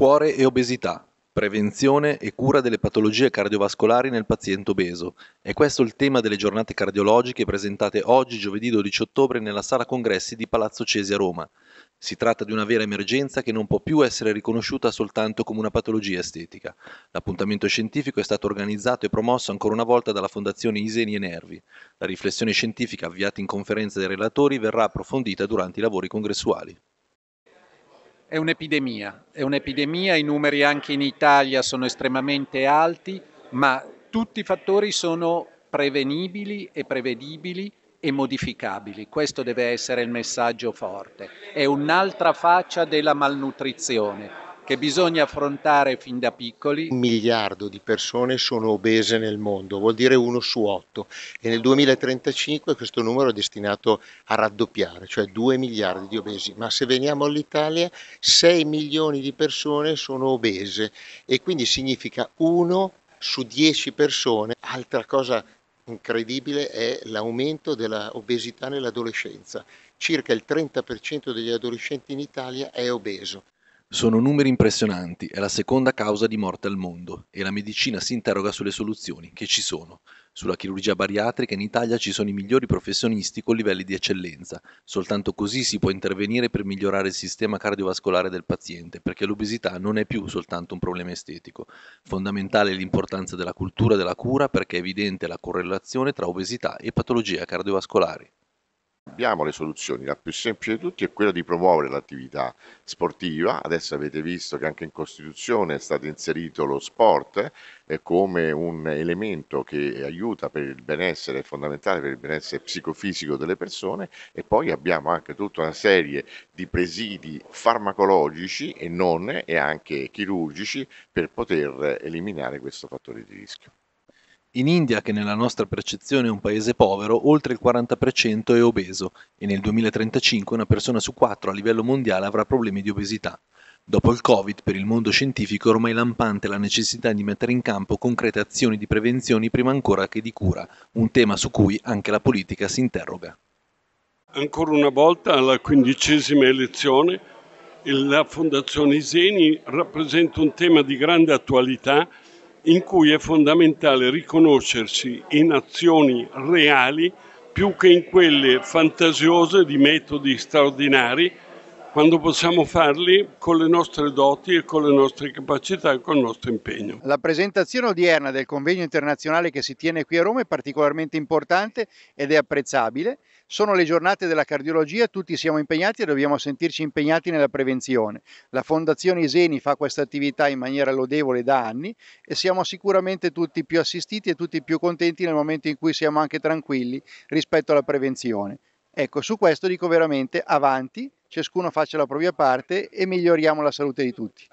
Cuore e obesità. Prevenzione e cura delle patologie cardiovascolari nel paziente obeso. È questo il tema delle giornate cardiologiche presentate oggi, giovedì 12 ottobre, nella sala congressi di Palazzo Cesi a Roma. Si tratta di una vera emergenza che non può più essere riconosciuta soltanto come una patologia estetica. L'appuntamento scientifico è stato organizzato e promosso ancora una volta dalla Fondazione Iseni e Nervi. La riflessione scientifica avviata in conferenza dei relatori verrà approfondita durante i lavori congressuali. È un'epidemia, è un'epidemia, i numeri anche in Italia sono estremamente alti, ma tutti i fattori sono prevenibili e prevedibili e modificabili. Questo deve essere il messaggio forte. È un'altra faccia della malnutrizione che bisogna affrontare fin da piccoli. Un miliardo di persone sono obese nel mondo, vuol dire uno su otto e nel 2035 questo numero è destinato a raddoppiare, cioè 2 miliardi di obesi, ma se veniamo all'Italia 6 milioni di persone sono obese e quindi significa uno su 10 persone. Altra cosa incredibile è l'aumento dell'obesità nell'adolescenza. Circa il 30% degli adolescenti in Italia è obeso. Sono numeri impressionanti, è la seconda causa di morte al mondo e la medicina si interroga sulle soluzioni, che ci sono. Sulla chirurgia bariatrica in Italia ci sono i migliori professionisti con livelli di eccellenza. Soltanto così si può intervenire per migliorare il sistema cardiovascolare del paziente, perché l'obesità non è più soltanto un problema estetico. Fondamentale è l'importanza della cultura della cura perché è evidente la correlazione tra obesità e patologie cardiovascolari abbiamo le soluzioni, la più semplice di tutti è quella di promuovere l'attività sportiva, adesso avete visto che anche in Costituzione è stato inserito lo sport eh, come un elemento che aiuta per il benessere, fondamentale per il benessere psicofisico delle persone e poi abbiamo anche tutta una serie di presidi farmacologici e non e anche chirurgici per poter eliminare questo fattore di rischio. In India, che nella nostra percezione è un paese povero, oltre il 40% è obeso e nel 2035 una persona su quattro a livello mondiale avrà problemi di obesità. Dopo il Covid, per il mondo scientifico è ormai lampante la necessità di mettere in campo concrete azioni di prevenzione prima ancora che di cura, un tema su cui anche la politica si interroga. Ancora una volta, alla quindicesima elezione, la Fondazione Iseni rappresenta un tema di grande attualità in cui è fondamentale riconoscersi in azioni reali più che in quelle fantasiose di metodi straordinari quando possiamo farli con le nostre doti e con le nostre capacità e con il nostro impegno. La presentazione odierna del convegno internazionale che si tiene qui a Roma è particolarmente importante ed è apprezzabile. Sono le giornate della cardiologia, tutti siamo impegnati e dobbiamo sentirci impegnati nella prevenzione. La Fondazione Iseni fa questa attività in maniera lodevole da anni e siamo sicuramente tutti più assistiti e tutti più contenti nel momento in cui siamo anche tranquilli rispetto alla prevenzione. Ecco, su questo dico veramente avanti ciascuno faccia la propria parte e miglioriamo la salute di tutti.